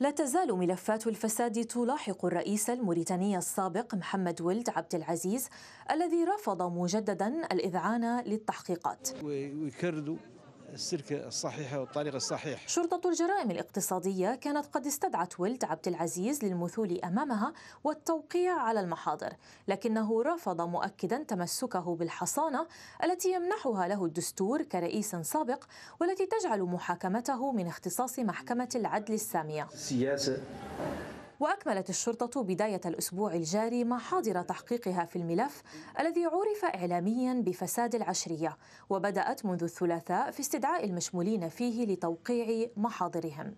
لا تزال ملفات الفساد تلاحق الرئيس الموريتاني السابق محمد ولد عبد العزيز الذي رفض مجددا الاذعان للتحقيقات السلك الصحيحة والطريق الصحيح شرطة الجرائم الاقتصادية كانت قد استدعت ولد عبد العزيز للمثول أمامها والتوقيع على المحاضر لكنه رفض مؤكدا تمسكه بالحصانة التي يمنحها له الدستور كرئيس سابق والتي تجعل محاكمته من اختصاص محكمة العدل السامية السياسة وأكملت الشرطة بداية الأسبوع الجاري محاضر تحقيقها في الملف الذي عرف إعلاميا بفساد العشرية وبدأت منذ الثلاثاء في استدعاء المشمولين فيه لتوقيع محاضرهم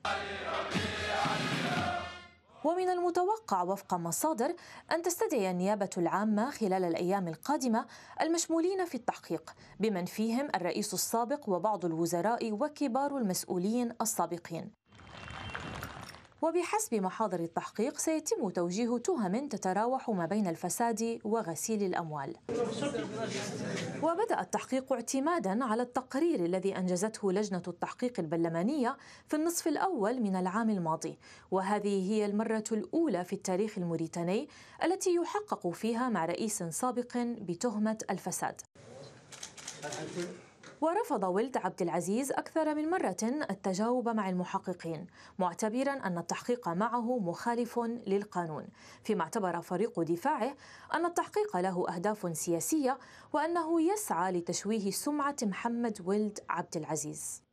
ومن المتوقع وفق مصادر أن تستدعي النيابة العامة خلال الأيام القادمة المشمولين في التحقيق بمن فيهم الرئيس السابق وبعض الوزراء وكبار المسؤولين السابقين وبحسب محاضر التحقيق سيتم توجيه تهم تتراوح ما بين الفساد وغسيل الأموال وبدأ التحقيق اعتمادا على التقرير الذي أنجزته لجنة التحقيق البرلمانية في النصف الأول من العام الماضي وهذه هي المرة الأولى في التاريخ الموريتاني التي يحقق فيها مع رئيس سابق بتهمة الفساد ورفض ولد عبد العزيز أكثر من مرة التجاوب مع المحققين معتبرا أن التحقيق معه مخالف للقانون فيما اعتبر فريق دفاعه أن التحقيق له أهداف سياسية وأنه يسعى لتشويه سمعة محمد ولد عبد العزيز